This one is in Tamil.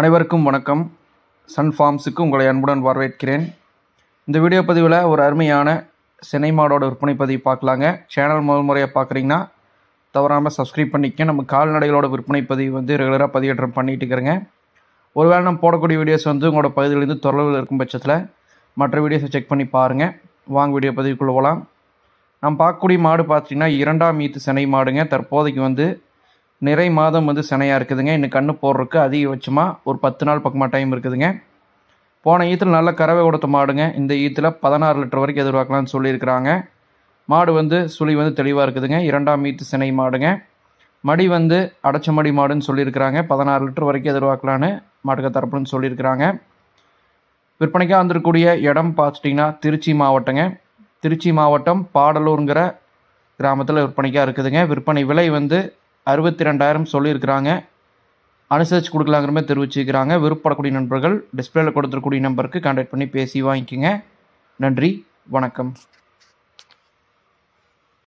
அனைவருக்கும் வணக்கம் சன் ஃபார்ம்ஸுக்கு உங்களை அன்புடன் வரவேற்கிறேன் இந்த வீடியோ பதிவில் ஒரு அருமையான சினைமாடோட விற்பனை பதிவு பார்க்கலாங்க சேனல் முதல் முறையாக பார்க்குறீங்கன்னா தவறாமல் சப்ஸ்கிரைப் பண்ணிக்க நம்ம கால்நடைகளோட விற்பனை பதிவு வந்து ரெகுலராக பதிவேற்றம் பண்ணிகிட்டு இருக்கிறேங்க ஒருவேளை நம்ம போடக்கூடிய வீடியோஸ் வந்து உங்களோட பகுதியிலேருந்து தொடர்பில் இருக்கும் பட்சத்தில் மற்ற வீடியோஸை செக் பண்ணி பாருங்கள் வாங்க வீடியோ பதிவுக்குள்ளே போகலாம் நம்ம பார்க்கக்கூடிய மாடு பார்த்தீங்கன்னா இரண்டாம் ஈத்து சினை மாடுங்க தற்போதைக்கு வந்து நிறை மாதம் வந்து சினையாக இருக்குதுங்க இன்னும் கண்ணு போடுறதுக்கு அதிகபட்சமாக ஒரு பத்து நாள் பக்கமாக டைம் இருக்குதுங்க போன ஈத்தில் நல்ல கறவை கொடுத்த மாடுங்க இந்த ஈத்தில் பதினாறு லிட்டர் வரைக்கும் எதிர்பார்க்கலாம்னு சொல்லியிருக்கிறாங்க மாடு வந்து சுழி வந்து தெளிவாக இருக்குதுங்க இரண்டாம் ஈத்து சினை மாடுங்க மடி வந்து அடைச்ச மடி மாடுன்னு சொல்லியிருக்கிறாங்க பதினாறு லிட்டர் வரைக்கும் எதிர்பார்க்கலான்னு மாட்டுக்க தரப்புன்னு சொல்லியிருக்கிறாங்க விற்பனைக்காக வந்துருக்கூடிய இடம் பார்த்துட்டிங்கன்னா திருச்சி மாவட்டங்க திருச்சி மாவட்டம் பாடலூருங்கிற கிராமத்தில் விற்பனைக்காக இருக்குதுங்க விற்பனை விலை வந்து அறுபத்தி ரெண்டாயிரம் சொல்லியிருக்கிறாங்க அனுசரித்து கொடுக்கலாங்கிற மாதிரி தெரிவிச்சுக்கிறாங்க விருப்பப்படக்கூடிய நண்பர்கள் டிஸ்பிளேல கொடுத்துருக்கூடிய நம்பருக்கு கான்டாக்ட் பண்ணி பேசி வாங்கிக்கோங்க நன்றி வணக்கம்